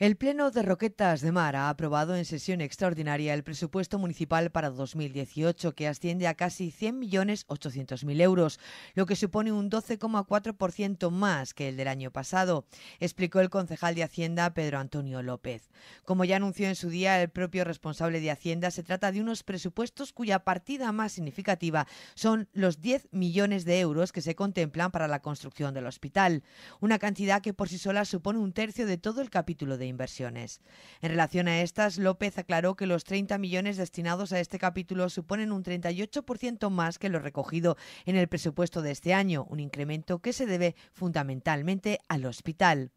El Pleno de Roquetas de Mar ha aprobado en sesión extraordinaria el presupuesto municipal para 2018, que asciende a casi 100.800.000 euros, lo que supone un 12,4% más que el del año pasado, explicó el concejal de Hacienda Pedro Antonio López. Como ya anunció en su día el propio responsable de Hacienda, se trata de unos presupuestos cuya partida más significativa son los 10 millones de euros que se contemplan para la construcción del hospital, una cantidad que por sí sola supone un tercio de todo el capítulo de inversiones. En relación a estas, López aclaró que los 30 millones destinados a este capítulo suponen un 38% más que lo recogido en el presupuesto de este año, un incremento que se debe fundamentalmente al hospital.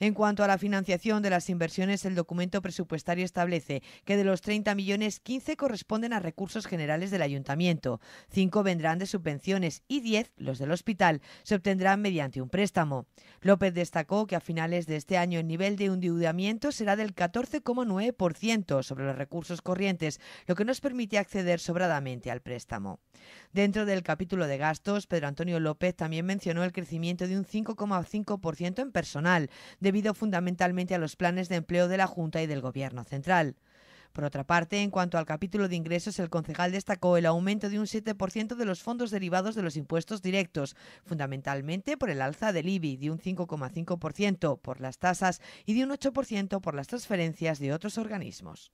En cuanto a la financiación de las inversiones, el documento presupuestario establece que de los 30 millones, 15 corresponden a recursos generales del ayuntamiento, 5 vendrán de subvenciones y 10, los del hospital, se obtendrán mediante un préstamo. López destacó que a finales de este año el nivel de endeudamiento será del 14,9% sobre los recursos corrientes, lo que nos permite acceder sobradamente al préstamo. Dentro del capítulo de gastos, Pedro Antonio López también mencionó el crecimiento de un 5,5% en personal, debido fundamentalmente a los planes de empleo de la Junta y del Gobierno central. Por otra parte, en cuanto al capítulo de ingresos, el concejal destacó el aumento de un 7% de los fondos derivados de los impuestos directos, fundamentalmente por el alza del IBI de un 5,5% por las tasas y de un 8% por las transferencias de otros organismos.